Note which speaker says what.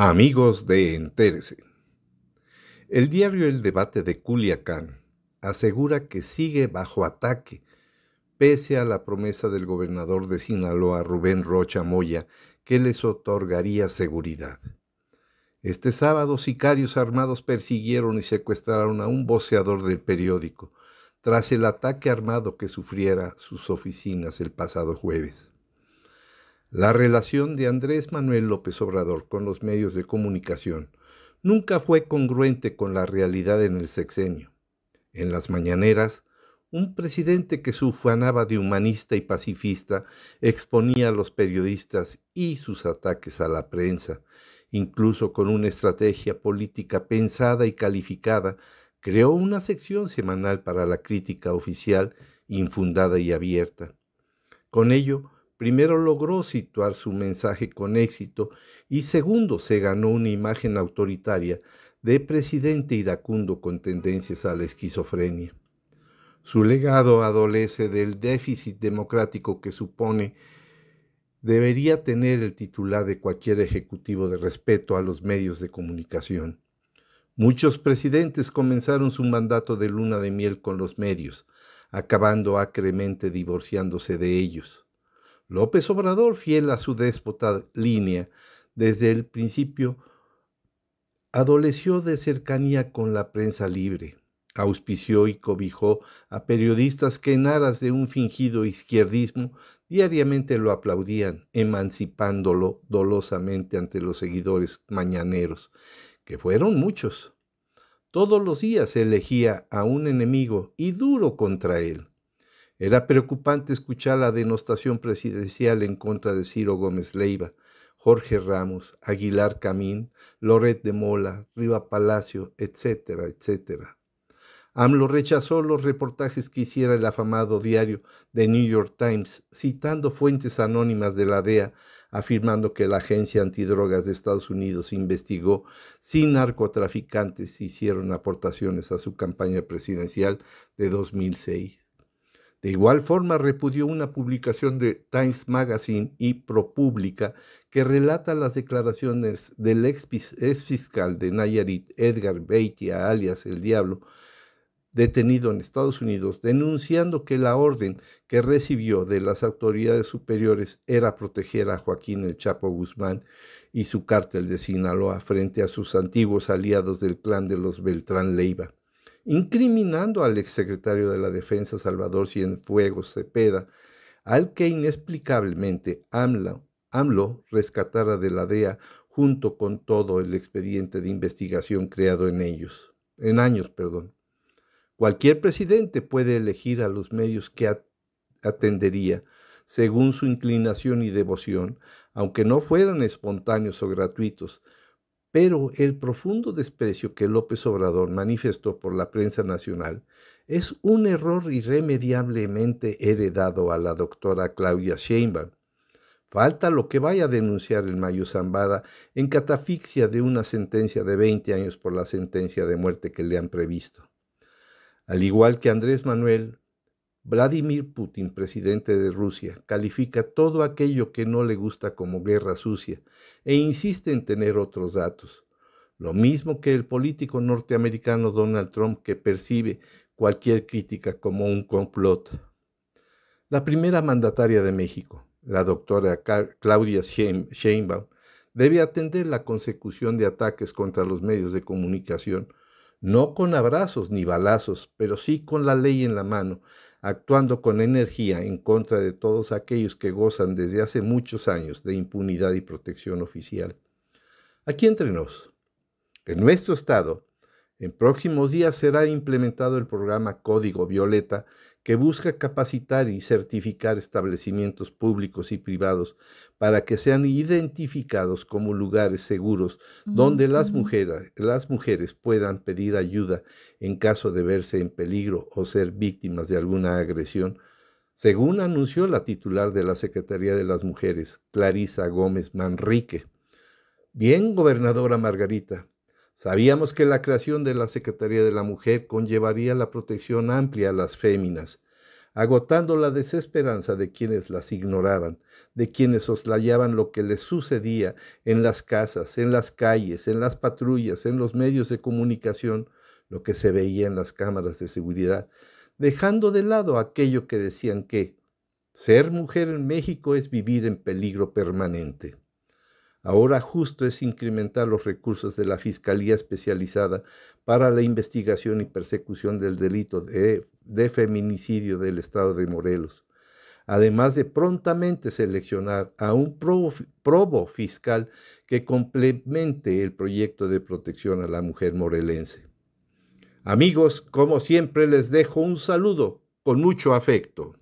Speaker 1: Amigos de Entérese. El diario El Debate de Culiacán asegura que sigue bajo ataque, pese a la promesa del gobernador de Sinaloa, Rubén Rocha Moya, que les otorgaría seguridad. Este sábado sicarios armados persiguieron y secuestraron a un voceador del periódico, tras el ataque armado que sufriera sus oficinas el pasado jueves. La relación de Andrés Manuel López Obrador con los medios de comunicación nunca fue congruente con la realidad en el sexenio. En las mañaneras, un presidente que se ufanaba de humanista y pacifista exponía a los periodistas y sus ataques a la prensa, incluso con una estrategia política pensada y calificada, creó una sección semanal para la crítica oficial infundada y abierta. Con ello, Primero logró situar su mensaje con éxito y segundo se ganó una imagen autoritaria de presidente iracundo con tendencias a la esquizofrenia. Su legado adolece del déficit democrático que supone debería tener el titular de cualquier ejecutivo de respeto a los medios de comunicación. Muchos presidentes comenzaron su mandato de luna de miel con los medios, acabando acremente divorciándose de ellos. López Obrador, fiel a su déspota línea, desde el principio adoleció de cercanía con la prensa libre, auspició y cobijó a periodistas que en aras de un fingido izquierdismo diariamente lo aplaudían, emancipándolo dolosamente ante los seguidores mañaneros, que fueron muchos. Todos los días elegía a un enemigo y duro contra él. Era preocupante escuchar la denostación presidencial en contra de Ciro Gómez Leiva, Jorge Ramos, Aguilar Camín, Loret de Mola, Riva Palacio, etcétera, etcétera. AMLO rechazó los reportajes que hiciera el afamado diario The New York Times, citando fuentes anónimas de la DEA, afirmando que la Agencia Antidrogas de Estados Unidos investigó si narcotraficantes hicieron aportaciones a su campaña presidencial de 2006. De igual forma, repudió una publicación de Times Magazine y ProPublica que relata las declaraciones del ex, fiscal de Nayarit, Edgar Beitia, alias El Diablo, detenido en Estados Unidos, denunciando que la orden que recibió de las autoridades superiores era proteger a Joaquín el Chapo Guzmán y su cártel de Sinaloa frente a sus antiguos aliados del clan de los Beltrán Leiva incriminando al exsecretario de la Defensa Salvador Cienfuegos Cepeda, al que inexplicablemente AMLO, AMLO rescatara de la DEA junto con todo el expediente de investigación creado en ellos, en años, perdón. Cualquier presidente puede elegir a los medios que atendería según su inclinación y devoción, aunque no fueran espontáneos o gratuitos, pero el profundo desprecio que López Obrador manifestó por la prensa nacional es un error irremediablemente heredado a la doctora Claudia Sheinbaum. Falta lo que vaya a denunciar el Mayo Zambada en catafixia de una sentencia de 20 años por la sentencia de muerte que le han previsto. Al igual que Andrés Manuel, Vladimir Putin, presidente de Rusia, califica todo aquello que no le gusta como guerra sucia e insiste en tener otros datos. Lo mismo que el político norteamericano Donald Trump que percibe cualquier crítica como un complot. La primera mandataria de México, la doctora Claudia Sheinbaum, debe atender la consecución de ataques contra los medios de comunicación, no con abrazos ni balazos, pero sí con la ley en la mano, actuando con energía en contra de todos aquellos que gozan desde hace muchos años de impunidad y protección oficial. Aquí entre nos, en nuestro estado, en próximos días será implementado el programa Código Violeta que busca capacitar y certificar establecimientos públicos y privados para que sean identificados como lugares seguros donde las mujeres, puedan pedir ayuda en caso de verse en peligro o ser víctimas de alguna agresión, según anunció la titular de la Secretaría de las Mujeres, Clarisa Gómez Manrique. Bien, gobernadora Margarita, Sabíamos que la creación de la Secretaría de la Mujer conllevaría la protección amplia a las féminas, agotando la desesperanza de quienes las ignoraban, de quienes soslayaban lo que les sucedía en las casas, en las calles, en las patrullas, en los medios de comunicación, lo que se veía en las cámaras de seguridad, dejando de lado aquello que decían que ser mujer en México es vivir en peligro permanente. Ahora justo es incrementar los recursos de la Fiscalía Especializada para la investigación y persecución del delito de, feminicidio del Estado de Morelos, además de prontamente seleccionar a un probo fiscal que complemente el proyecto de protección a la mujer morelense. Amigos, como siempre les dejo un saludo con mucho afecto.